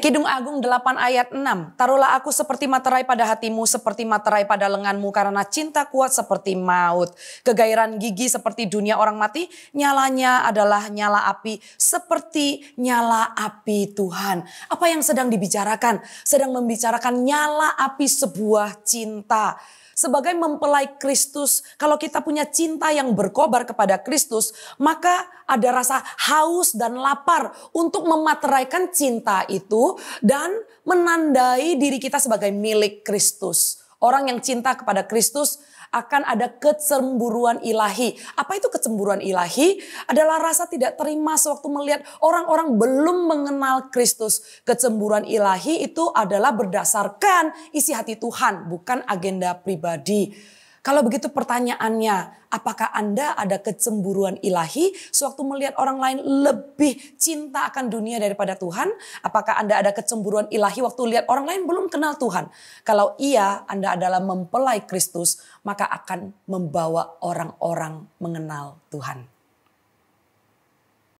Kidung Agung 8 ayat 6. Taruhlah aku seperti materai pada hatimu, seperti materai pada lenganmu, karena cinta kuat seperti maut. Kegairan gigi seperti dunia orang mati, nyalanya adalah nyala api, seperti nyala api Tuhan. Apa yang sedang dibicarakan? Sedang membicarakan nyala api sebuah cinta sebagai mempelai Kristus, kalau kita punya cinta yang berkobar kepada Kristus, maka ada rasa haus dan lapar untuk memateraikan cinta itu dan menandai diri kita sebagai milik Kristus. Orang yang cinta kepada Kristus akan ada kecemburuan ilahi. Apa itu kecemburuan ilahi? Adalah rasa tidak terima sewaktu melihat orang-orang belum mengenal Kristus. Kecemburuan ilahi itu adalah berdasarkan isi hati Tuhan, bukan agenda pribadi. Kalau begitu pertanyaannya, apakah Anda ada kecemburuan ilahi sewaktu melihat orang lain lebih cinta akan dunia daripada Tuhan? Apakah Anda ada kecemburuan ilahi waktu lihat orang lain belum kenal Tuhan? Kalau iya, Anda adalah mempelai Kristus, maka akan membawa orang-orang mengenal Tuhan.